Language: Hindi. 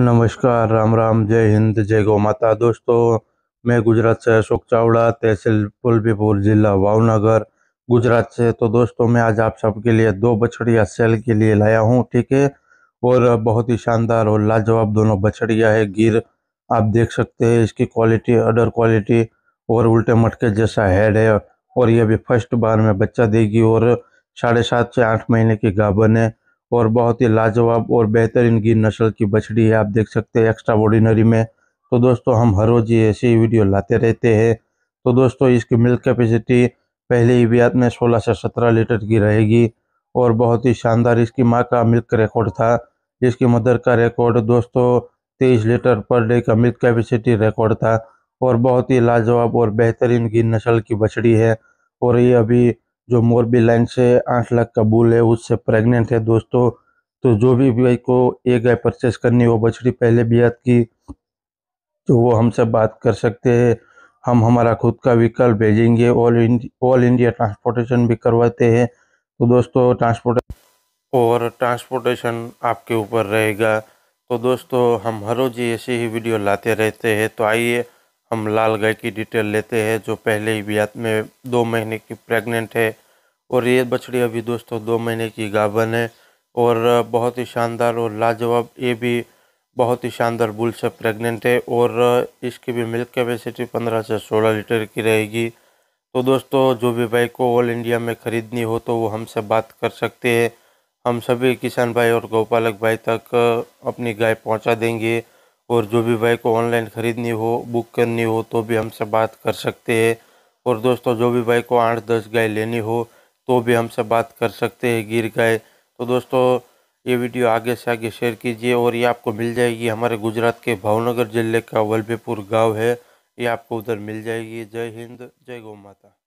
नमस्कार राम राम जय हिंद जय गो माता दोस्तों मैं गुजरात से अशोक चावड़ा तहसील पुलबीपुर जिला भावनगर गुजरात से तो दोस्तों मैं आज आप सबके लिए दो बछड़िया सेल के लिए लाया हूँ ठीक है और बहुत ही शानदार और लाजवाब दोनों बछड़िया है गिर आप देख सकते हैं इसकी क्वालिटी अडर क्वालिटी और उल्टे मटके जैसा हेड है और ये भी फर्स्ट बार में बच्चा देगी और साढ़े सात से आठ महीने की गाबन है और बहुत ही लाजवाब और बेहतरीन की नस्ल की बछड़ी है आप देख सकते हैं एक्स्ट्रा ऑर्डिनरी में तो दोस्तों हम हर रोज़ ये ऐसी वीडियो लाते रहते हैं तो दोस्तों इसकी मिल्क कैपेसिटी पहले ही ब्यात में 16 से 17 लीटर की रहेगी और बहुत ही शानदार इसकी माँ का मिल्क रिकॉर्ड था इसकी मदर का रिकॉर्ड दोस्तों तेईस लीटर पर डे का मिल्क कैपेसिटी रिकॉर्ड था और बहुत ही लाजवाब और बेहतरीन की नस्ल की बछड़ी है और ये अभी जो मोरबी लाइन से आठ लाख का बुल है उससे प्रेग्नेंट है दोस्तों तो जो भी भाई को एक गाय परचेस करनी हो बछड़ी पहले भी बियात की तो वो हमसे बात कर सकते हैं हम हमारा खुद का व्हीकल भेजेंगे all India all India transportation भी करवाते हैं तो दोस्तों ट्रांसपोर्ट और ट्रांसपोर्टेशन आपके ऊपर रहेगा तो दोस्तों हम हर रोज़ ऐसी ही वीडियो लाते रहते हैं तो आइए हम लाल गाय की डिटेल लेते हैं जो पहले ही ब्यात में दो महीने की प्रेग्नेंट है और ये बछड़ी अभी दोस्तों दो महीने की गाभन है और बहुत ही शानदार और लाजवाब ये भी बहुत ही शानदार बुल से प्रेग्नेंट है और इसकी भी मिल्क कैपेसिटी पंद्रह से सोलह लीटर की रहेगी तो दोस्तों जो भी बाइक को ऑल इंडिया में ख़रीदनी हो तो वो हमसे बात कर सकते हैं हम सभी किसान भाई और गौपालक भाई तक अपनी गाय पहुंचा देंगे और जो भी बाइक को ऑनलाइन ख़रीदनी हो बुक करनी हो तो भी हमसे बात कर सकते हैं और दोस्तों जो भी बाइक को आठ दस गाय लेनी हो तो भी हमसे बात कर सकते हैं गिर गाय तो दोस्तों ये वीडियो आगे से आगे शेयर कीजिए और ये आपको मिल जाएगी हमारे गुजरात के भावनगर जिले का वल्भेपुर गाँव है ये आपको उधर मिल जाएगी जय हिंद जय गौ माता